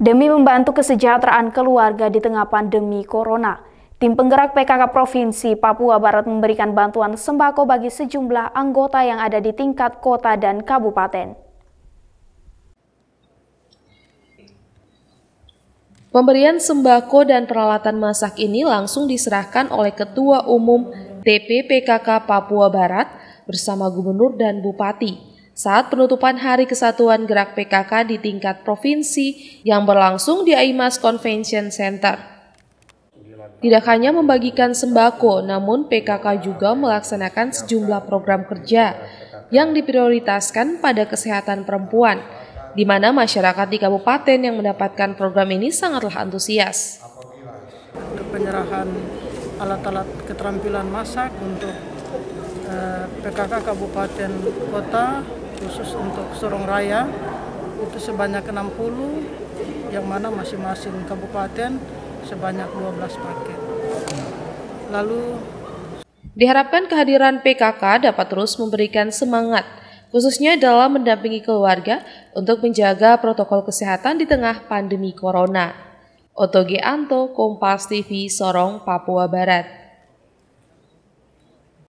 demi membantu kesejahteraan keluarga di tengah pandemi corona. Tim penggerak PKK Provinsi Papua Barat memberikan bantuan sembako bagi sejumlah anggota yang ada di tingkat kota dan kabupaten. Pemberian sembako dan peralatan masak ini langsung diserahkan oleh Ketua Umum TPPKK Papua Barat bersama Gubernur dan Bupati saat penutupan Hari Kesatuan Gerak PKK di tingkat provinsi yang berlangsung di AIMAS Convention Center. Tidak hanya membagikan sembako, namun PKK juga melaksanakan sejumlah program kerja yang diprioritaskan pada kesehatan perempuan, di mana masyarakat di kabupaten yang mendapatkan program ini sangatlah antusias. Untuk penyerahan alat-alat keterampilan masak untuk eh, PKK Kabupaten Kota khusus untuk Sorong Raya itu sebanyak 60 yang mana masing-masing kabupaten sebanyak 12 paket. Lalu diharapkan kehadiran PKK dapat terus memberikan semangat khususnya dalam mendampingi keluarga untuk menjaga protokol kesehatan di tengah pandemi corona. Otogi Anto, Kompas TV, Sorong, Papua Barat.